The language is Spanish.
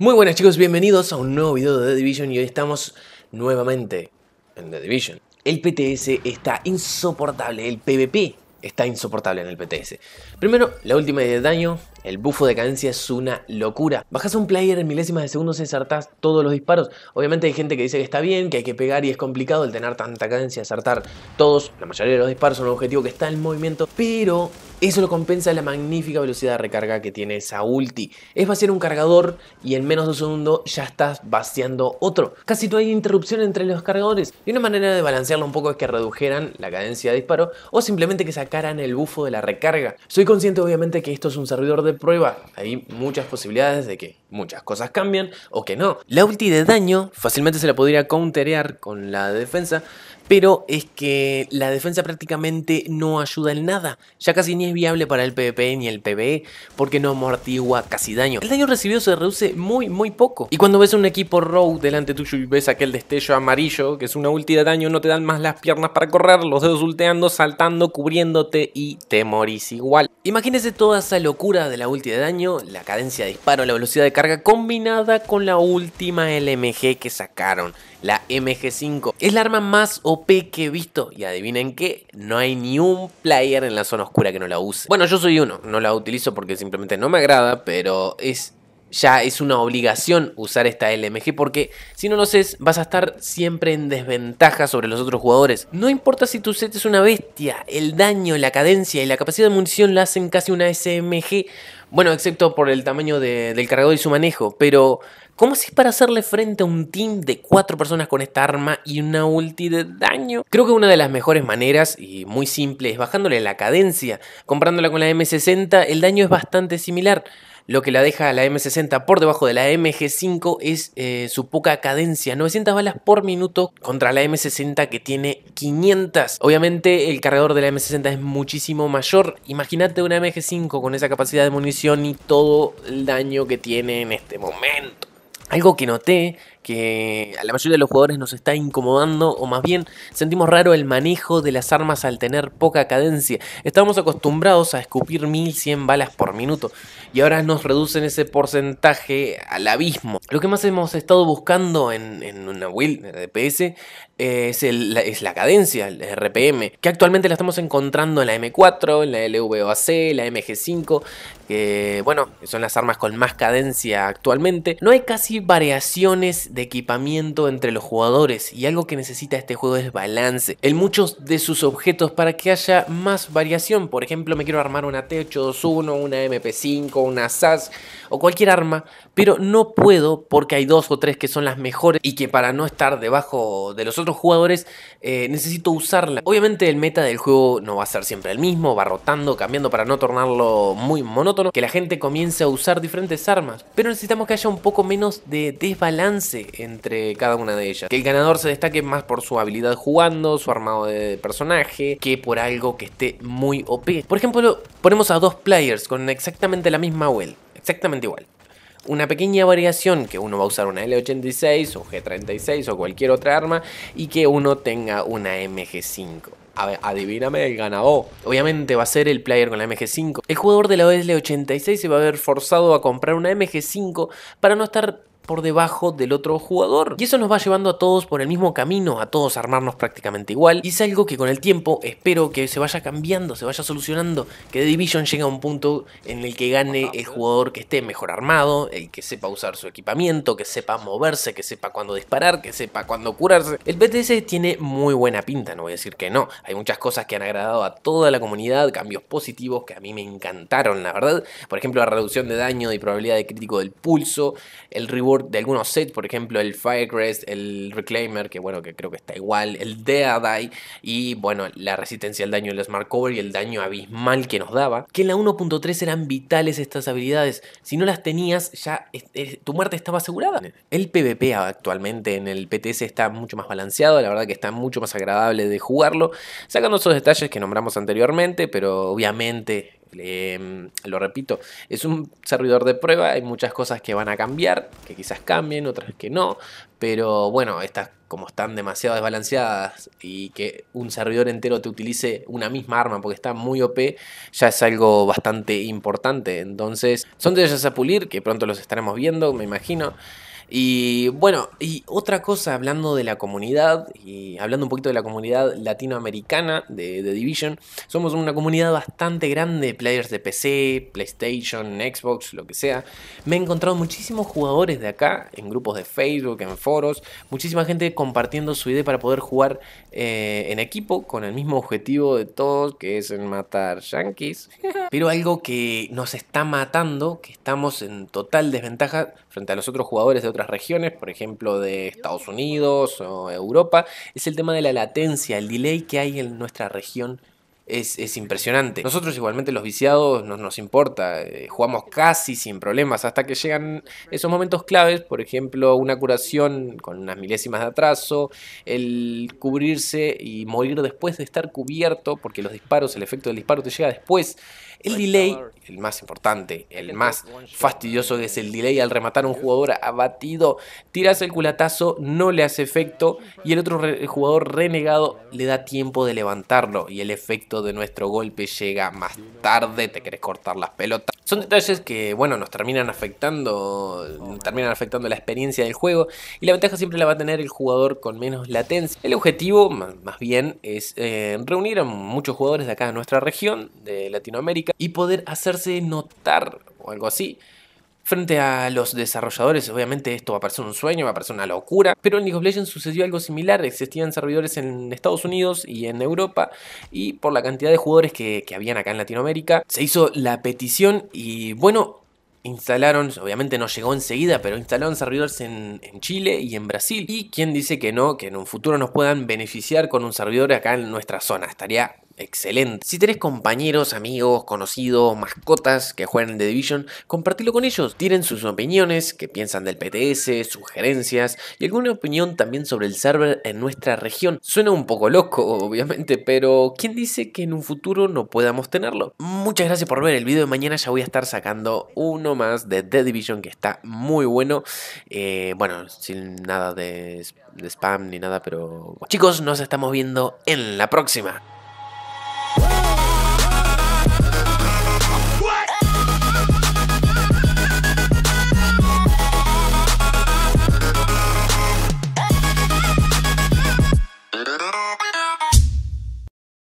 Muy buenas chicos, bienvenidos a un nuevo video de The Division y hoy estamos nuevamente en The Division. El PTS está insoportable, el PvP está insoportable en el PTS. Primero, la última de daño, el bufo de cadencia es una locura. Bajas a un player en milésimas de segundos y acertás todos los disparos. Obviamente hay gente que dice que está bien, que hay que pegar y es complicado el tener tanta cadencia, acertar todos. La mayoría de los disparos son un objetivo que está en movimiento, pero eso lo compensa la magnífica velocidad de recarga que tiene esa ulti. Es vaciar un cargador y en menos de un segundo ya estás vaciando otro. Casi no hay interrupción entre los cargadores. Y una manera de balancearlo un poco es que redujeran la cadencia de disparo o simplemente que sacaran el bufo de la recarga. Soy consciente obviamente que esto es un servidor de prueba. Hay muchas posibilidades de que muchas cosas cambian o que no. La ulti de daño fácilmente se la podría counterear con la defensa, pero es que la defensa prácticamente no ayuda en nada, ya casi ni es viable para el PvP ni el PvE, porque no amortigua casi daño. El daño recibido se reduce muy, muy poco. Y cuando ves un equipo row delante tuyo y ves aquel destello amarillo, que es una ulti de daño, no te dan más las piernas para correr, los dedos ulteando, saltando, cubriéndote y te morís igual. Imagínese toda esa locura de la ulti de daño, la cadencia de disparo, la velocidad de carga combinada con la última LMG que sacaron, la MG5. Es la arma más que he visto. Y adivinen qué, no hay ni un player en la zona oscura que no la use. Bueno, yo soy uno, no la utilizo porque simplemente no me agrada, pero es ya es una obligación usar esta LMG porque si no lo haces vas a estar siempre en desventaja sobre los otros jugadores. No importa si tu set es una bestia, el daño, la cadencia y la capacidad de munición la hacen casi una SMG, bueno, excepto por el tamaño del cargador y su manejo, pero ¿Cómo es para hacerle frente a un team de cuatro personas con esta arma y una ulti de daño? Creo que una de las mejores maneras, y muy simple, es bajándole la cadencia. Comparándola con la M60, el daño es bastante similar. Lo que la deja la M60 por debajo de la MG5 es eh, su poca cadencia, 900 balas por minuto contra la M60 que tiene 500. Obviamente el cargador de la M60 es muchísimo mayor. Imagínate una MG5 con esa capacidad de munición y todo el daño que tiene en este momento. Algo que noté que a la mayoría de los jugadores nos está incomodando o más bien sentimos raro el manejo de las armas al tener poca cadencia. Estábamos acostumbrados a escupir 1100 balas por minuto y ahora nos reducen ese porcentaje al abismo. Lo que más hemos estado buscando en, una build de DPS eh, es, es, la cadencia, el RPM, que actualmente la estamos encontrando en la M4, en la LVOAC, la MG5, que bueno, son las armas con más cadencia actualmente. No hay casi variaciones de equipamiento entre los jugadores y algo que necesita este juego es balance en muchos de sus objetos para que haya más variación. Por ejemplo, me quiero armar una T821, una MP5, una SAS o cualquier arma, pero no puedo porque hay dos o tres que son las mejores y que para no estar debajo de los otros jugadores eh, necesito usarla. Obviamente el meta del juego no va a ser siempre el mismo, va rotando, cambiando para no tornarlo muy monótono, que la gente comience a usar diferentes armas, pero necesitamos que haya un poco menos de desbalance entre cada una de ellas. Que el ganador se destaque más por su habilidad jugando, su armado de personaje, que por algo que esté muy OP. Por ejemplo, ponemos a dos players con exactamente la misma well, exactamente igual una pequeña variación que uno va a usar una L86 o G36 o cualquier otra arma y que uno tenga una MG5. A ver, adivíname el ganador. Obviamente va a ser el player con la MG5. El jugador de la e l 86 se va a ver forzado a comprar una MG5 para no estar por debajo del otro jugador. Y eso nos va llevando a todos por el mismo camino, a todos armarnos prácticamente igual. Y es algo que con el tiempo espero que se vaya cambiando, se vaya solucionando, que The Division llegue a un punto en el que gane el jugador que esté mejor armado, el que sepa usar su equipamiento, que sepa moverse, que sepa cuándo disparar, que sepa cuándo curarse. El BTS tiene muy buena pinta, no voy a decir que no. Hay muchas cosas que han agradado a toda la comunidad, cambios positivos que a mí me encantaron, la verdad. Por ejemplo, la reducción de daño y probabilidad de crítico del pulso, el reward de algunos sets, por ejemplo el Firecrest, el Reclaimer, que bueno, que creo que está igual, el Deadeye y bueno, la resistencia al daño del Smart Cover y el daño abismal que nos daba, que en la 1.3 eran vitales estas habilidades, si no las tenías ya tu muerte estaba asegurada. El PvP actualmente en el PTS está mucho más balanceado, la verdad que está mucho más agradable de jugarlo, sacando esos detalles que nombramos anteriormente, pero obviamente Em, lo repito, es un servidor de prueba, hay muchas cosas que van a cambiar, que quizás cambien, otras que no, pero bueno, estas como están demasiado desbalanceadas y que un servidor entero te utilice una misma arma porque está muy OP, ya es algo bastante importante. Entonces, son de ellas a pulir que pronto los estaremos viendo, me imagino. Y bueno, y otra cosa, hablando de la comunidad, y hablando un poquito de la comunidad latinoamericana de, de Division, somos una comunidad bastante grande, players de PC, PlayStation, Xbox, lo que sea. Me he encontrado muchísimos jugadores de acá, en grupos de Facebook, en foros, muchísima gente compartiendo su idea para poder jugar eh, en equipo con el mismo objetivo de todos, que es en matar yankees. Pero algo que nos está matando, que estamos en total desventaja frente a los otros jugadores de otros regiones, por ejemplo de Estados Unidos o Europa, es el tema de la latencia, el delay que hay en nuestra región es, impresionante. Nosotros igualmente los viciados no nos importa, eh, jugamos casi sin problemas hasta que llegan esos momentos claves, por ejemplo, una curación con unas milésimas de atraso, el cubrirse y morir después de estar cubierto, porque los disparos, el efecto del disparo te llega después, el delay, el más importante, el más fastidioso que es el delay al rematar a un jugador abatido, tiras el culatazo, no le hace efecto y el otro jugador renegado le da tiempo de levantarlo y el efecto de nuestro golpe llega más tarde, te querés cortar las pelotas. Son detalles que, bueno, nos terminan afectando, terminan afectando la experiencia del juego y la ventaja siempre la va a tener el jugador con menos latencia. El objetivo, más bien, es eh, reunir a muchos jugadores de acá de nuestra región, de Latinoamérica, y poder hacerse notar o algo así. Frente a los desarrolladores, obviamente esto va a parecer un sueño, va a parecer una locura, pero en League of Legends sucedió algo similar, existían servidores en Estados Unidos y en Europa, y por la cantidad de jugadores que, habían acá en Latinoamérica, se hizo la petición y bueno, instalaron, obviamente no llegó enseguida, pero instalaron servidores en, en, Chile y en Brasil. ¿Y quién dice que no, que en un futuro nos puedan beneficiar con un servidor acá en nuestra zona? Estaría excelente. Si tenés compañeros, amigos, conocidos, mascotas que juegan The Division, compartilo con ellos. Tienen sus opiniones, qué piensan del PTS, sugerencias y alguna opinión también sobre el server en nuestra región. Suena un poco loco, obviamente, pero ¿quién dice que en un futuro no podamos tenerlo? Muchas gracias por ver el video de mañana, ya voy a estar sacando uno más de The Division que está muy bueno. Eh, bueno, sin nada de spam ni nada, pero... Chicos, nos estamos viendo en la próxima.